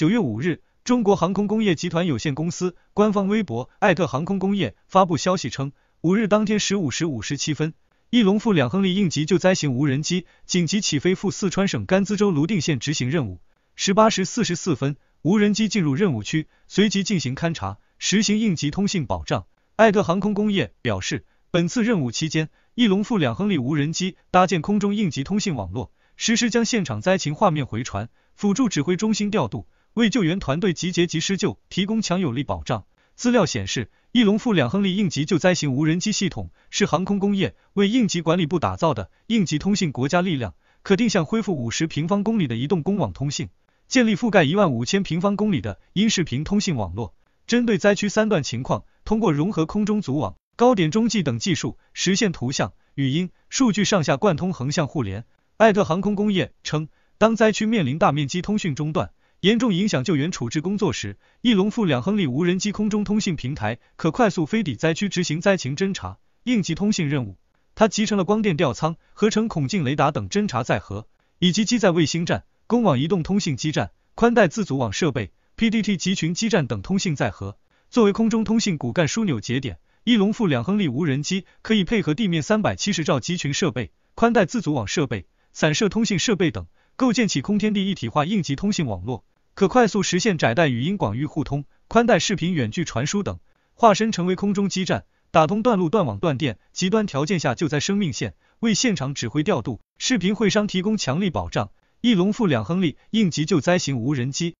九月五日，中国航空工业集团有限公司官方微博“艾特航空工业”发布消息称，五日当天十五时五十七分，翼龙负两亨利应急救灾型无人机紧急起飞赴四川省甘孜州泸定县执行任务。十八时四十四分，无人机进入任务区，随即进行勘察，实行应急通信保障。艾特航空工业表示，本次任务期间，翼龙负两亨利无人机搭建空中应急通信网络，实时将现场灾情画面回传，辅助指挥中心调度。为救援团队集结及施救提供强有力保障。资料显示，翼龙负两亨利应急救灾型无人机系统是航空工业为应急管理部打造的应急通信国家力量，可定向恢复五十平方公里的移动公网通信，建立覆盖一万五千平方公里的音视频通信网络。针对灾区三段情况，通过融合空中组网、高点中继等技术，实现图像、语音、数据上下贯通、横向互联。艾特航空工业称，当灾区面临大面积通讯中断，严重影响救援处置工作时，翼龙负两亨利无人机空中通信平台可快速飞抵灾区执行灾情侦查、应急通信任务。它集成了光电吊舱、合成孔径雷达等侦察载荷，以及机载卫星站、公网移动通信基站、宽带自组网设备、PDT 集群基站等通信载荷，作为空中通信骨干枢纽节点，翼龙负两亨利无人机可以配合地面三百七十兆集群设备、宽带自组网设备、散射通信设备等，构建起空天地一体化应急通信网络。可快速实现窄带语音广域互通、宽带视频远距传输等，化身成为空中基站，打通断路、断网、断电极端条件下救灾生命线，为现场指挥调度、视频会商提供强力保障。翼龙负两亨利应急救灾型无人机。